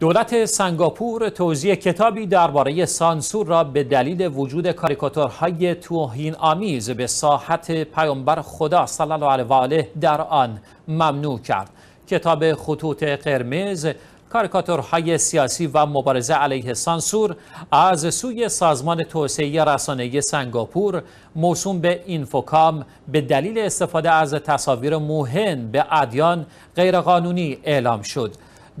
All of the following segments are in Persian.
دولت سنگاپور توضیح کتابی درباره سانسور را به دلیل وجود کاریکاتورهای توهین آمیز به ساحت پیامبر خدا صلی الله علیه و آله در آن ممنوع کرد. کتاب خطوط قرمز کاریکاتورهای سیاسی و مبارزه علیه سانسور از سوی سازمان توسعه رسانه سنگاپور موسوم به اینفوکام به دلیل استفاده از تصاویر موهن به ادیان غیرقانونی اعلام شد.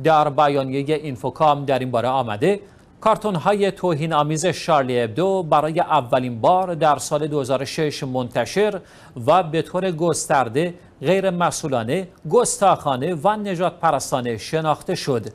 در بیانیه اینفوکام در این باره آمده کارتون های توهین آمیز شارلی ابدو برای اولین بار در سال 2006 منتشر و به طور گسترده غیر گستاخانه و نجات پرستانه شناخته شد.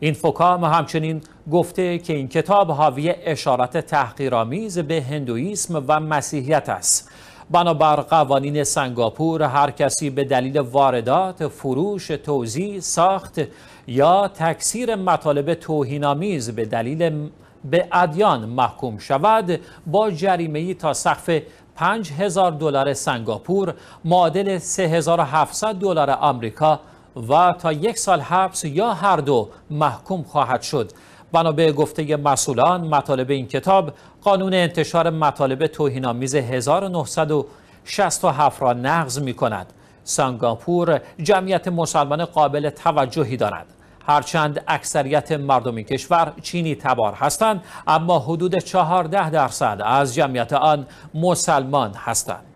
این فکام همچنین گفته که این کتاب حاوی اشارات تحقیرآمیز به هندویسم و مسیحیت است. بنابر قوانین سنگاپور هر کسی به دلیل واردات، فروش، توزیع، ساخت یا تکثیر مطالب توهینآمیز به دلیل به ادیان محکوم شود با جریمه تا سقف 5000 دلار سنگاپور معادل 3700 دلار آمریکا و تا یک سال حبس یا هر دو محکوم خواهد شد بنا گفته مسئولان مطالب این کتاب قانون انتشار مطالب توهینآمیز 1967 را نقض می کند سنگاپور جمعیت مسلمان قابل توجهی دارد هرچند اکثریت مردم این کشور چینی تبار هستند اما حدود 14 درصد از جمعیت آن مسلمان هستند